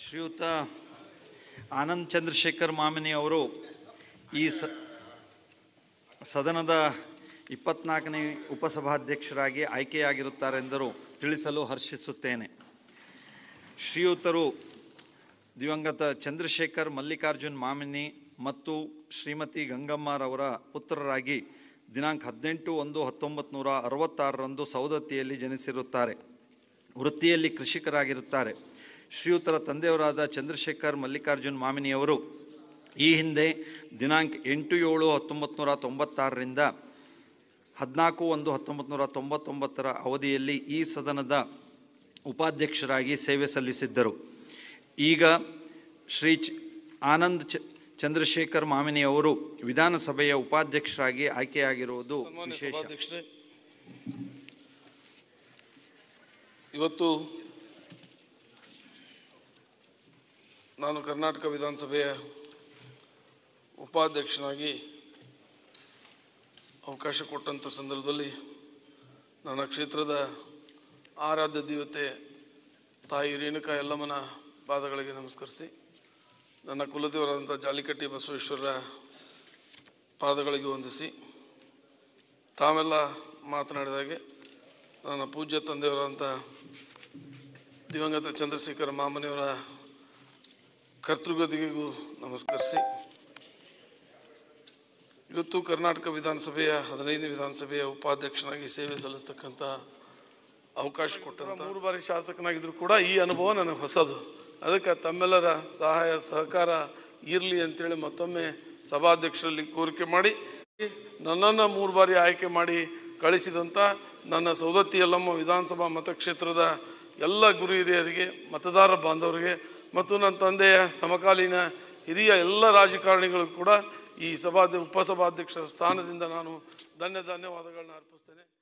ಶ್ರೀಯುತ ಆನಂದ್ ಚಂದ್ರಶೇಖರ್ ಮಾಮಿನಿ ಅವರು ಈ ಸದನದ ಇಪ್ಪತ್ನಾಲ್ಕನೇ ಉಪಸಭಾಧ್ಯಕ್ಷರಾಗಿ ಆಯ್ಕೆಯಾಗಿರುತ್ತಾರೆಂದರು ತಿಳಿಸಲು ಹರ್ಷಿಸುತ್ತೇನೆ ಶ್ರೀಯುತರು ದಿವಂಗತ ಚಂದ್ರಶೇಖರ್ ಮಲ್ಲಿಕಾರ್ಜುನ್ ಮಾಮಿನಿ ಮತ್ತು ಶ್ರೀಮತಿ ಗಂಗಮ್ಮರವರ ಪುತ್ರರಾಗಿ ದಿನಾಂಕ ಹದಿನೆಂಟು ಒಂದು ಹತ್ತೊಂಬತ್ತು ನೂರ ಅರವತ್ತಾರರಂದು ಸೌದತ್ತಿಯಲ್ಲಿ ಜನಿಸಿರುತ್ತಾರೆ ವೃತ್ತಿಯಲ್ಲಿ ಕೃಷಿಕರಾಗಿರುತ್ತಾರೆ ಶ್ರೀಯುತರ ತಂದೆಯವರಾದ ಚಂದ್ರಶೇಖರ್ ಮಲ್ಲಿಕಾರ್ಜುನ್ ಮಾಮಿನಿಯವರು ಈ ಹಿಂದೆ ದಿನಾಂಕ ಎಂಟು ಏಳು ಹತ್ತೊಂಬತ್ತು ನೂರ ತೊಂಬತ್ತಾರರಿಂದ ಹದಿನಾಲ್ಕು ಒಂದು ಹತ್ತೊಂಬತ್ತು ನೂರ ತೊಂಬತ್ತೊಂಬತ್ತರ ಅವಧಿಯಲ್ಲಿ ಈ ಸದನದ ಉಪಾಧ್ಯಕ್ಷರಾಗಿ ಸೇವೆ ಸಲ್ಲಿಸಿದ್ದರು ಈಗ ಶ್ರೀ ಚ ಆನಂದ್ ಚ ಚಂದ್ರಶೇಖರ್ ಮಾಮಿನಿಯವರು ವಿಧಾನಸಭೆಯ ಉಪಾಧ್ಯಕ್ಷರಾಗಿ ಆಯ್ಕೆಯಾಗಿರುವುದು ವಿಶೇಷ ಇವತ್ತು ನಾನು ಕರ್ನಾಟಕ ವಿಧಾನಸಭೆಯ ಉಪಾಧ್ಯಕ್ಷನಾಗಿ ಅವಕಾಶ ಕೊಟ್ಟಂಥ ಸಂದರ್ಭದಲ್ಲಿ ನನ್ನ ಕ್ಷೇತ್ರದ ಆರಾಧ್ಯ ದೇವತೆ ತಾಯಿ ರೇಣುಕಾ ಎಲ್ಲಮ್ಮನ ಪಾದಗಳಿಗೆ ನಮಸ್ಕರಿಸಿ ನನ್ನ ಕುಲದೇವರಾದಂಥ ಜಾಲಿಕಟ್ಟಿ ಬಸವೇಶ್ವರರ ಪಾದಗಳಿಗೆ ವಂದಿಸಿ ತಾವೆಲ್ಲ ಮಾತನಾಡಿದಾಗೆ ನನ್ನ ಪೂಜ್ಯ ತಂದೆಯವರಾದಂಥ ದಿವಂಗತ ಚಂದ್ರಶೇಖರ ಮಾಮನಿಯವರ ಕರ್ತೃಗದಿಗೂ ನಮಸ್ಕರಿಸಿ ಇವತ್ತು ಕರ್ನಾಟಕ ವಿಧಾನಸಭೆಯ ಹದಿನೈದನೇ ವಿಧಾನಸಭೆಯ ಉಪಾಧ್ಯಕ್ಷನಾಗಿ ಸೇವೆ ಸಲ್ಲಿಸ್ತಕ್ಕಂಥ ಅವಕಾಶ ಕೊಟ್ಟಂತ ಮೂರು ಬಾರಿ ಶಾಸಕನಾಗಿದ್ದರೂ ಕೂಡ ಈ ಅನುಭವ ನನಗೆ ಹೊಸದು ಅದಕ್ಕೆ ತಮ್ಮೆಲ್ಲರ ಸಹಾಯ ಸಹಕಾರ ಇರಲಿ ಅಂತೇಳಿ ಮತ್ತೊಮ್ಮೆ ಸಭಾಧ್ಯಕ್ಷರಲ್ಲಿ ಕೋರಿಕೆ ಮಾಡಿ ನನ್ನನ್ನು ಮೂರು ಬಾರಿ ಆಯ್ಕೆ ಮಾಡಿ ಕಳಿಸಿದಂಥ ನನ್ನ ಸೌದತ್ತಿ ವಿಧಾನಸಭಾ ಮತಕ್ಷೇತ್ರದ ಎಲ್ಲ ಗುರು ಹಿರಿಯರಿಗೆ ಮತದಾರ ಬಾಂಧವರಿಗೆ ಮತ್ತು ನನ್ನ ತಂದೆಯ ಸಮಕಾಲೀನ ಹಿರಿಯ ಎಲ್ಲ ರಾಜಕಾರಣಿಗಳು ಕೂಡ ಈ ಸಭಾಧ್ಯ ಉಪಸಭಾಧ್ಯಕ್ಷರ ಸ್ಥಾನದಿಂದ ನಾನು ಧನ್ಯ ಧನ್ಯವಾದಗಳನ್ನ ಅರ್ಪಿಸ್ತೇನೆ